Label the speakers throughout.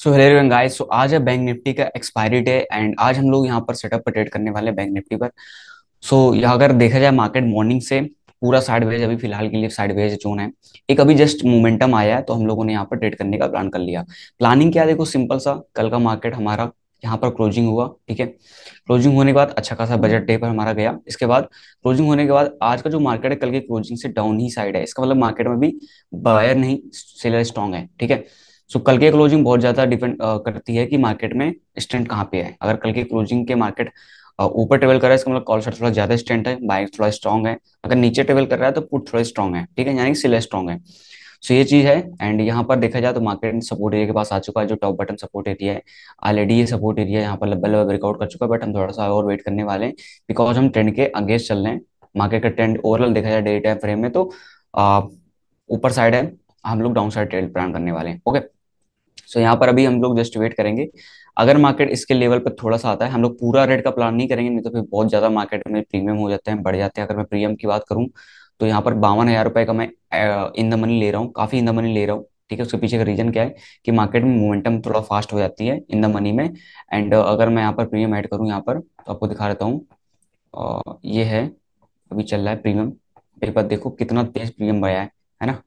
Speaker 1: So hello guys so आज है bank Nifty का एक्सपायरी डे एंड आज हम लोग यहाँ पर सेटअप पर ट्रेड करने वाले हैं बैंक निफ्टी पर सो so, अगर देखा जाए मार्केट मॉर्निंग से पूरा साइड वेज अभी फिलहाल के लिए साइड वेज जोन है एक अभी जस्ट मोमेंटम आया है तो हम लोगों ने यहाँ पर ट्रेड करने का प्लान कर लिया प्लानिंग क्या देखो सिंपल सा कल का मार्केट हमारा यहाँ पर क्लोजिंग हुआ ठीक है क्लोजिंग होने के बाद अच्छा खासा बजट डे पर हमारा गया इसके बाद क्लोजिंग होने के बाद आज का जो मार्केट है कल के क्लोजिंग से डाउन ही साइड है इसका मतलब मार्केट में भी बायर नहीं सेलर स्ट्रांग है ठीक है सो कल के क्लोजिंग बहुत ज्यादा डिपेंड करती है कि मार्केट में स्ट्रेंथ कहाँ पे है अगर कल के क्लोजिंग के मार्केट ऊपर ट्रेवल कर रहा है इसका मतलब कॉल शर्ट थोड़ा ज्यादा स्ट्रेंट है बाइक थोड़ा स्ट्रॉन्ग है अगर नीचे ट्रेवल कर रहा है तो पुट थोड़ा स्ट्रॉन्ग है ठीक है यानी सिले स्ट्रॉन्ग है सो so, ये चीज है एंड यहाँ पर देखा जाए तो मार्केट सपोर्ट एरिया के पास आ चुका है जो टॉप बटन सपोर्ट एरिया है ऑलरेडी ये सपोर्ट एरिया यहाँ पर लबल ब्रेकआउट कर चुका है बट हम थोड़ा सा और वेट करने वाले हैं बिकॉज हम ट्रेंड के अगेंस्ट चल रहे हैं मार्केट का ट्रेंड ओवरऑल देखा जाए डे टाइम फ्रेम में तो ऊपर साइड है हम लोग डाउन साइड ट्रेड प्लान करने वाले हैं ओके सो so, यहाँ पर अभी हम लोग जस्ट वेट करेंगे अगर मार्केट इसके लेवल पर थोड़ा सा आता है हम लोग पूरा रेट का प्लान नहीं करेंगे नहीं तो फिर बहुत ज्यादा मार्केट में प्रीमियम हो जाते हैं बढ़ जाते हैं अगर मैं प्रीमियम की बात करूँ तो यहाँ पर बावन हजार रुपए का मैं इन द मनी ले रहा हूँ काफी इन द मनी ले रहा हूँ ठीक है उसके पीछे का रीजन क्या है कि मार्केट में मोमेंटम थोड़ा फास्ट हो जाती है इन द मनी में एंड अगर मैं यहाँ पर प्रीमियम ऐड करूँ यहाँ पर तो आपको दिखा देता हूँ ये है अभी चल रहा है प्रीमियम एक बार देखो कितना तेज प्रीमियम बढ़ाया है है ना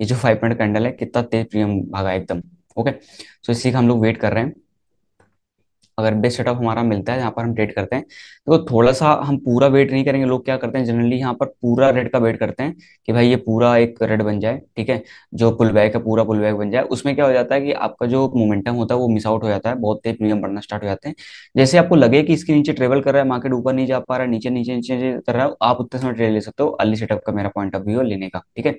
Speaker 1: ये जो फाइव पॉइंट कैंडल है कितना तेज प्रीमियम भागा एकदम ओके सो इसी का हम लोग वेट कर रहे हैं अगर बेस्ट सेटअप हमारा मिलता है यहाँ पर हम ट्रेड करते हैं देखो तो थोड़ा सा हम पूरा वेट नहीं करेंगे लोग क्या करते हैं जनरली यहाँ पर पूरा रेड का वेट करते हैं कि भाई ये पूरा एक रेड बन जाए ठीक है जो पुल बैक है पूरा पुल बैक बन जाए उसमें क्या हो जाता है कि आपका जो मोमेंटम होता है वो मिस आउट हो जाता है बहुत तेज प्रीमियम बढ़ना स्टार्ट हो जाते हैं जैसे आपको लगे कि इसके नीचे ट्रेवल कर रहा है मार्केट ऊपर नहीं जा पा रहा है नीचे नीचे नीचे कर रहा है आप उतने समय ट्रेड ले सकते हो अर्ली सेटअप का मेरा पॉइंट ऑफ व्यू लेने का ठीक है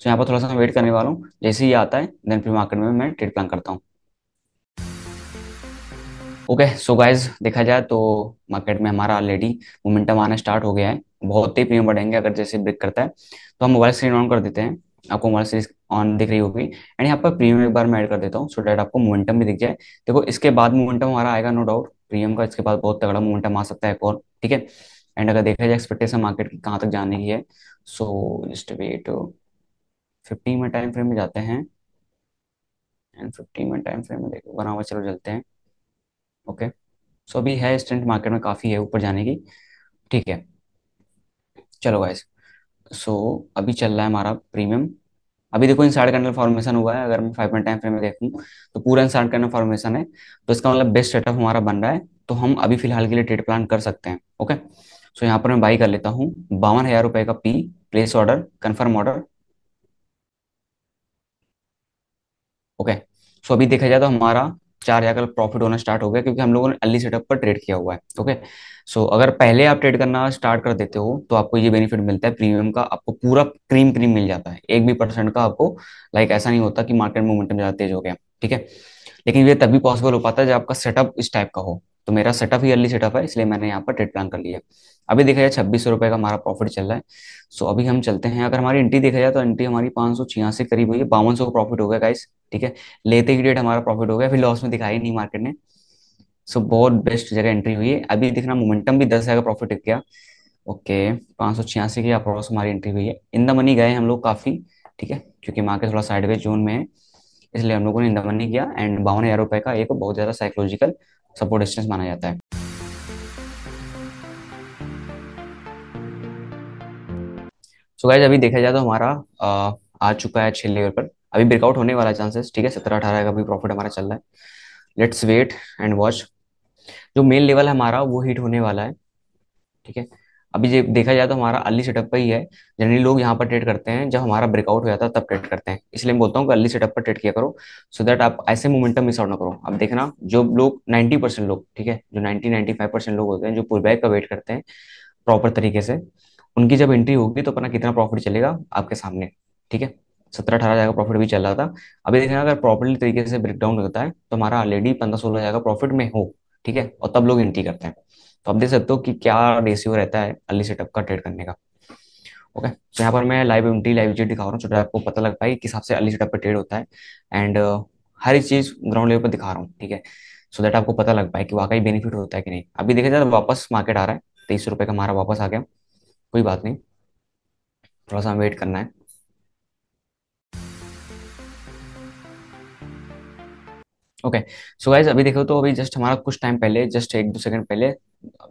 Speaker 1: सो यहाँ पर थोड़ा सा वेट करने वाला हूँ जैसे ही आता है देन फिर मार्केट में मैं ट्रेड प्लान करता हूँ ओके सो गाइज देखा जाए तो मार्केट में हमारा ऑलरेडी मोमेंटम आना स्टार्ट हो गया है बहुत ही प्रीमियम बढ़ेंगे अगर जैसे ब्रेक करता है तो हम मोबाइल स्क्रीन ऑन कर देते हैं आपको मोबाइल स्क्रीन ऑन दिख रही होगी एंड यहाँ पर प्रीमियम एक बार मैं ऐड कर देता हूँ सो डेट आपको मोमेंटम भी दिख जाए देखो इसके बाद मोमेंटम हमारा आएगा नो डाउट प्रीमियम का इसके बाद बहुत तगड़ा मोमेंटम आ सकता है एक और ठीक है एंड अगर देखा जाए एक्सपेक्टेशन मार्केट की कहाँ तक जाने की है सो जस्ट वेट फिफ्टीन में टाइम फ्रेम में जाते हैं एंड फिफ्टीन में टाइम फ्रेम में देखो बना हुआ चलो चलते हैं ओके सो अभी है स्टेंट मार्केट में काफ़ी है ऊपर जाने की ठीक है चलो गाइस सो so, अभी चल रहा है हमारा प्रीमियम अभी देखो इंसाइड कैंडल फॉर्मेशन हुआ है अगर मैं फाइव मिनट टाइम फ्रेम में देखूं तो पूरा इंसाइड कैंडल फॉर्मेशन है तो इसका मतलब बेस्ट सेटअप हमारा बन रहा है तो हम अभी फिलहाल के लिए ट्रेड प्लान कर सकते हैं ओके सो so, यहाँ पर मैं बाई कर लेता हूँ बावन हजार रुपए का P place order confirm order okay so अभी देखा जाए तो हमारा चार हजार का प्रॉफिट होना स्टार्ट हो गया क्योंकि हम लोगों ने अर्ली सेटअप पर ट्रेड किया हुआ है ओके सो अगर पहले आप ट्रेड करना स्टार्ट कर देते हो तो आपको ये बेनिफिट मिलता है प्रीमियम का आपको पूरा क्रीम क्रीम मिल जाता है एक भी परसेंट का आपको लाइक ऐसा नहीं होता कि मार्केट मोमेंटम ज्यादा तेज हो गया ठीक है लेकिन ये तभी पॉसिबल हो पाता है जब आपका सेटअप इस टाइप का हो तो मेरा सेटअप ही अर्ली सेटअप है इसलिए मैंने यहाँ पर ट्रेड प्लान कर लिया अभी देखा जाए छब्बीस सौ रुपये का हमारा प्रॉफिट चल रहा है सो अभी हम चलते हैं अगर हमारी एंट्री देखा जाए तो एंट्री हमारी पाँच सौ छियासी करीब हुई है बावन सौ का प्रॉफिट हो गया गाइस ठीक है लेते ही डेट हमारा प्रॉफिट हो गया फिर लॉस में दिखाई नहीं मार्केट ने सो बहुत बेस्ट जगह एंट्री हुई है अभी देखना मोमेंटम भी दस हज़ार का प्रॉफिट किया गया ओके पाँच सौ छियासी की हमारी एंट्री हुई है इन द मनी गए हम लोग काफ़ी ठीक है क्योंकि मार्केट थोड़ा साइडवेज जोन में है इसलिए हम लोगों ने इन द मनी किया एंड बावन हज़ार रुपये का एक बहुत ज़्यादा साइकोलॉजिकल सपोर्ट डिस्टेंस माना जाता है सो so अभी देखा जाए तो हमारा आ, चुका है छह लेवल पर अभी ब्रेकआउट होने वाला चांसेस ठीक है सत्रह अठारह का भी प्रॉफिट हमारा चल रहा है लेट्स वेट एंड वॉच जो मेन लेवल है हमारा वो हिट होने वाला है ठीक है अभी जब देखा जाए तो हमारा अर्ली सेटअप पर ही है जनरली लोग यहाँ पर ट्रेड करते हैं जब हमारा ब्रेकआउट हो जाता है तब ट्रेड करते हैं इसलिए मैं बोलता हूँ कि अर्ली सेटअप पर ट्रेड किया करो सो दैट आप ऐसे मोमेंटम मिस आउट ना करो अब देखना जो लोग 90 परसेंट लोग ठीक है जो 90 95 परसेंट लोग होते हैं जो बैक का वेट करते हैं प्रॉपर तरीके से उनकी जब एंट्री होगी तो अपना कितना प्रॉफिट चलेगा आपके सामने ठीक है सत्रह अठारह हजार का प्रॉफिट भी चल रहा था अभी देखना अगर प्रॉपरली तरीके से ब्रेकडाउन होता है तो हमारा ऑलरेडी पंद्रह सोलह हजार का प्रॉफिट में हो ठीक है और तब लोग एंट्री करते हैं तो आप देख सकते हो कि क्या रेशियो रहता है अर्ली सेटअप का ट्रेड करने का ओके okay. तो यहाँ पर मैं लाइव एमटी लाइव जी दिखा रहा हूँ आपको पता लग पाए किस हिसाब से अर्ली सेटअप पर ट्रेड होता है एंड uh, हर एक चीज ग्राउंड लेवल पर दिखा रहा हूँ ठीक है सो देट आपको पता लग पाए कि वाकई बेनिफिट होता है कि नहीं अभी देखा जाए तो वापस मार्केट आ रहा है तेईस रुपए का हमारा वापस आ गया कोई बात नहीं थोड़ा सा वेट करना है ओके सो गाइज अभी देखो तो अभी जस्ट हमारा कुछ टाइम पहले जस्ट एक दो सेकंड पहले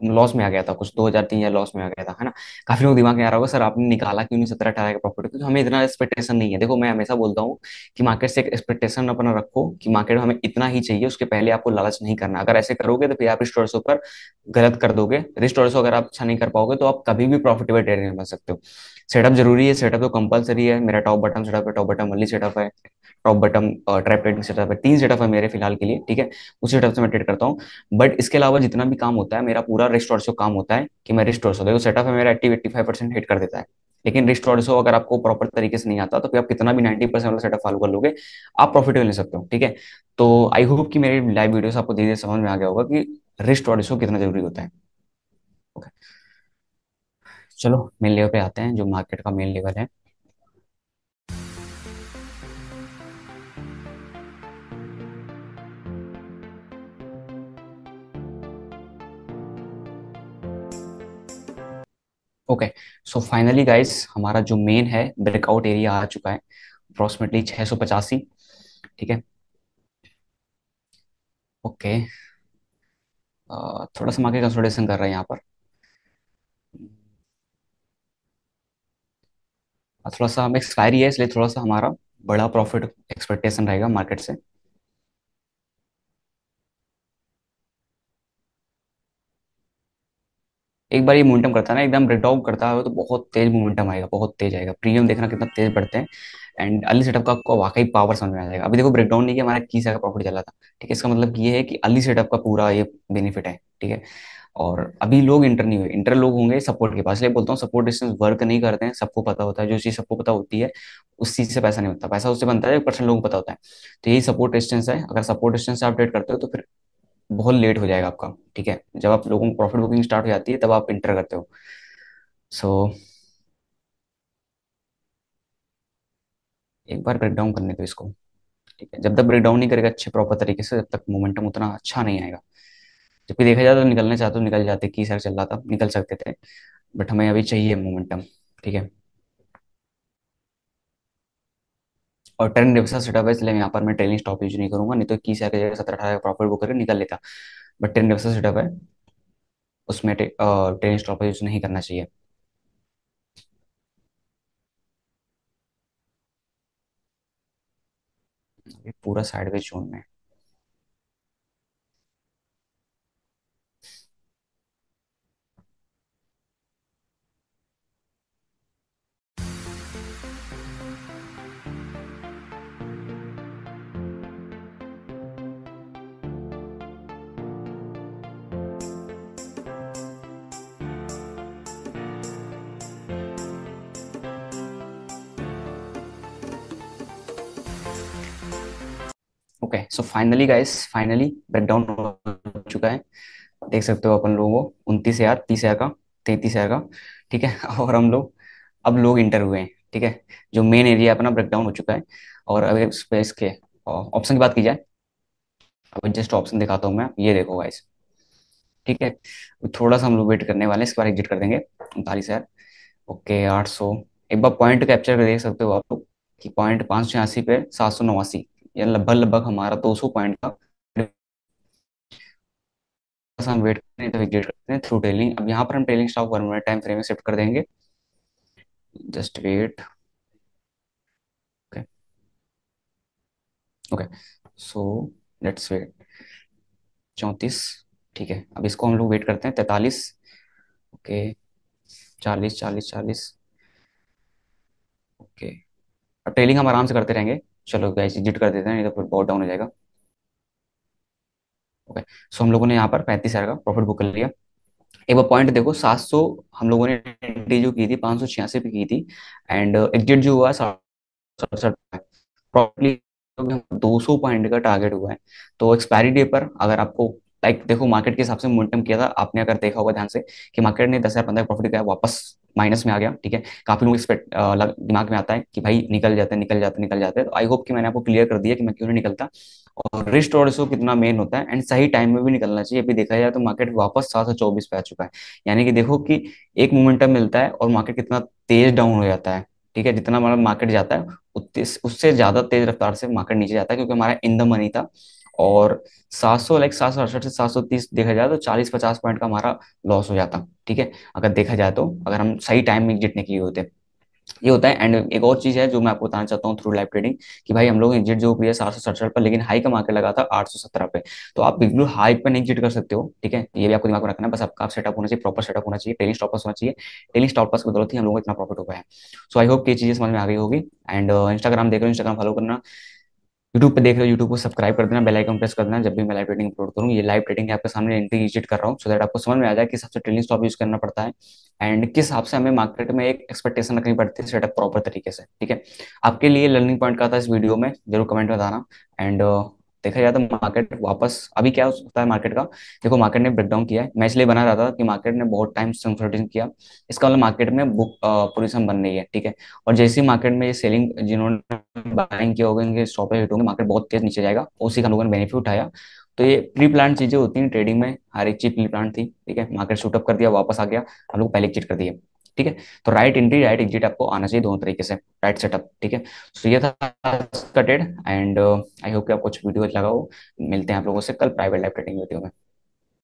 Speaker 1: लॉस में आ गया था कुछ दो हजार तीन हजार लॉस में आ गया था है ना काफी लोग दिमाग में आ रहा होगा सर आपने निकाला क्यों नहीं सत्रह अठारह का प्रॉफिट क्योंकि हमें इतना एक्सपेक्टेशन नहीं है देखो मैं हमेशा बोलता हूँ कि मार्केट से एक एक्सपेक्टेशन अपना रखो कि मार्केट हमें इतना ही चाहिए उसके पहले आपको लालच नहीं करना अगर ऐसे करोगे तो फिर आप इस पर गलत कर दोगे रिस्ट अगर आप अच्छा नहीं कर पाओगे तो आप कभी भी प्रॉफिटेबल ट्रेडर नहीं बन सकते हो सेटअप जरूरी है सेटअप तो कंपलसरी है मेरा टॉप बटम सेटअप है टॉप बटन मल्ली सेटअप है top bottom trap trading setup है तीन सेटअप है मेरे फिलहाल के लिए ठीक है उस सेटअप से मैं ट्रेड करता हूँ बट इसके अलावा जितना भी काम होता है मेरा मेरा पूरा रिस्टोर ऑर्सो काम होता है कि मैं रिस्टोर ऑर्सो देखो सेटअप है मेरा eighty eighty five percent hit कर देता है लेकिन रिस्टोर ऑर्सो अगर आपको प्रॉपर तरीके से नहीं आता तो फिर आप कितना भी नाइन्टी परसेंट वाला सेटअप फॉलो कर लोगे आप प्रॉफिटेबल ले सकते हो ठीक है तो आई होप कि मेरी लाइव वीडियो आपको धीरे धीरे समझ में आ गया होगा कि रिस्टोर ऑर्सो कितना जरूरी होता है ओके चलो मेन लेवल पे आते हैं जो मार्केट का मेन लेवल है ओके सो फाइनली गाइस हमारा जो मेन है ब्रेकआउट एरिया आ चुका है अप्रोक्सीमेटली छह सौ पचासी ठीक है ओके थोड़ा सा मार्केट कंसोलिडेशन कर रहे हैं यहाँ पर थोड़ा सा हम एक्सपायरी है इसलिए थोड़ा सा हमारा बड़ा प्रॉफिट एक्सपेक्टेशन रहेगा मार्केट से एक बार ये मोमेंटम करता है ना एकदम ब्रेकडाउन करता है तो बहुत तेज मोमेंटम आएगा बहुत तेज आएगा प्रीमियम देखना कितना तेज बढ़ते हैं एंड अली सेटअप का आपको वाकई पावर समझ में आ जाएगा अभी देखो ब्रेकडाउन नहीं किया हमारा किस जगह प्रॉफिट चला था ठीक है इसका मतलब ये है कि अली सेटअप का पूरा ये बेनिफिट है ठीक है और अभी लोग इंटर नहीं हुए इंटर लोग होंगे सपोर्ट के पास इसलिए बोलता हूँ सपोर्ट डिस्टेंस वर्क नहीं करते हैं सबको पता होता है जो चीज़ सबको पता होती है उस चीज़ से पैसा नहीं होता पैसा उससे बनता है परसेंट लोगों को पता होता है तो यही सपोर्ट डिस्टेंस है अगर सपोर्ट डिस्टेंस से अपडेट करते हो तो फिर बहुत लेट हो जाएगा आपका ठीक है जब आप लोगों को प्रॉफिट बुकिंग स्टार्ट हो जाती है तब आप इंटर करते हो सो so, एक बार ब्रेकडाउन करने दो इसको ठीक है जब तक ब्रेकडाउन नहीं करेगा अच्छे प्रॉपर तरीके से जब तक मोमेंटम उतना अच्छा नहीं आएगा जबकि देखा जाए तो निकलना चाहते तो निकल जाते की सर चल रहा था निकल सकते थे बट हमें अभी चाहिए मोमेंटम ठीक है और टेन डेप्स का सेटअप है इसलिए यहाँ पर मैं ट्रेनिंग स्टॉप यूज नहीं करूंगा नहीं तो इक्कीस या जगह सत्रह अठारह प्रॉफिट बुक करके निकल लेता बट टेन डेप्स का सेटअप है उसमें ट्रेलिंग स्टॉप यूज नहीं करना चाहिए पूरा साइडवेज जोन में okay so finally guys finally breakdown हो चुका है देख सकते हो अपन लोगों उनतीस हजार तीस हजार का तैतीस हजार का ठीक है और हम लोग अब लोग इंटर हुए हैं ठीक है जो मेन एरिया अपना ब्रेकडाउन हो चुका है और अगर इस पे इसके ऑप्शन की बात की जाए अब जस्ट ऑप्शन दिखाता हूँ मैं ये देखो गाइस ठीक है थोड़ा सा हम लोग वेट करने वाले हैं इसके बाद एग्जिट कर देंगे उनतालीस हजार ओके आठ सौ एक बार पॉइंट कैप्चर कर देख सकते हो आप लोग कि पॉइंट पाँच सौ छियासी पे सात सौ नवासी या लगभग लगभग हमारा 200 पॉइंट का हम वेट इंटरविगेट करते हैं थ्रू टेलिंग अब यहाँ पर हम trailing stop one minute time frame में शिफ्ट कर देंगे just wait okay okay so let's wait चौंतीस ठीक है अब इसको हम लोग वेट करते हैं तैतालीस ओके चालीस चालीस चालीस ओके अब टेलिंग हम आराम से करते रहेंगे चलो गैस एग्जिट कर देते हैं नहीं तो फिर बहुत डाउन हो जाएगा ओके सो हम लोगों ने यहाँ पर पैंतीस का प्रॉफिट बुक कर लिया एक बार पॉइंट देखो सात सौ हम लोगों ने एंट्री जो की थी पांच सौ छियासी की थी एंड एग्जिट जो हुआ सड़सठ प्रॉपर्ली दो सौ पॉइंट का टारगेट हुआ है तो एक्सपायरी डे पर अगर आपको लाइक देखो मार्केट के हिसाब से मोमेंटम किया था आपने अगर देखा होगा ध्यान से कि मार्केट ने दस हजार पंद्रह प्रॉफिट किया वापस माइनस में आ गया ठीक है काफी लोग एक्सपेक्ट दिमाग में आता है कि भाई निकल जाते निकल जाते निकल जाते तो आई होप कि मैंने आपको क्लियर कर दिया कि मैं क्यों नहीं निकलता और रिस्ट और रेसो कितना मेन होता है एंड सही टाइम में भी निकलना चाहिए अभी देखा जाए तो मार्केट वापस सात सौ चौबीस पे आ चुका है यानी कि देखो कि एक मोमेंटम मिलता है और मार्केट कितना तेज डाउन हो जाता है ठीक है जितना हमारा मतलब मार्केट जाता है उससे ज्यादा तेज रफ्तार से मार्केट नीचे जाता है क्योंकि हमारा इन द मनी था और सात सौ लाइक सात सौ अड़सठ से सात सौ तीस देखा जाए तो चालीस पचास पॉइंट का हमारा लॉस हो जाता ठीक है अगर देखा जाए तो अगर हम सही टाइम में एग्जिट नहीं किए होते ये होता है एंड एक और चीज है जो मैं आपको बताना चाहता हूँ थ्रू लाइव ट्रेडिंग कि भाई हम लोग एग्जिट जो किया सात सौ सड़सठ पर लेकिन हाई का मार्केट लगा था आठ सौ सत्रह पे तो आप बिल्कुल हाई पर नहीं एग्जिट कर सकते हो ठीक है ये भी आपको दिमाग में रखना है बस आपका आप सेटअप होना चाहिए प्रॉपर सेटअप होना चाहिए टेलिंग स्टॉपस होना चाहिए टेलिंग स्टॉप की जरूरत है हम लोग इतना प्रॉफिट हो पाया सो आई होप ये चीजें समझ में आ गई होगी एंड इंस्टाग्राम uh, देख रहे हो इंस्टाग्राम फॉलो करना यूट्यूब पर देख रहे हो यूट्यूब को सब्सक्राइब कर देना बेल आइकन प्रेस कर देना जब भी मैं लाइव ट्रेडिंग अपलोड करूँ ये लाइव ट्रेडिंग आपके सामने इजिट कर रहा हूँ सो दैट आपको समझ में आ जाए किस सबसे ट्रेडिंग स्टॉप यूज करना पड़ता है एंड किस हिसाब से हमें मार्केट में एक एक्सपेक्टेशन रखनी पड़ती है सेटअप प्रॉपर तरीके से ठीक है आपके लिए लर्निंग पॉइंट का था इस वीडियो में जरूर कमेंट बताना एंड देखा जाए तो मार्केट वापस अभी क्या होता है मार्केट का देखो मार्केट ने ब्रेकडाउन किया है मैं इसलिए बना रहा था कि मार्केट ने बहुत टाइम किया इसका मतलब मार्केट में बुक पोजिशन बन रही है ठीक है और जैसे ही मार्केट में ये सेलिंग जिन्होंने बाइंग किया होगा इनके स्टॉप हिट होंगे मार्केट बहुत तेज नीचे जाएगा उसी का लोगों ने बेनिफिट उठाया तो ये प्री प्लान चीजें होती हैं ट्रेडिंग में हर एक चीज प्री प्लान थी ठीक है मार्केट शूटअप कर दिया वापस आ गया हम लोग पहले चीज कर दिए ठीक है तो राइट एंट्री राइट एग्जिट आपको आना चाहिए दोनों तरीके से राइट सेटअप ठीक है सो ये था कटेड एंड आई होप कि आपको कुछ वीडियो लगा हो मिलते हैं आप लोगों से कल प्राइवेट लाइव ट्रेडिंग वीडियो में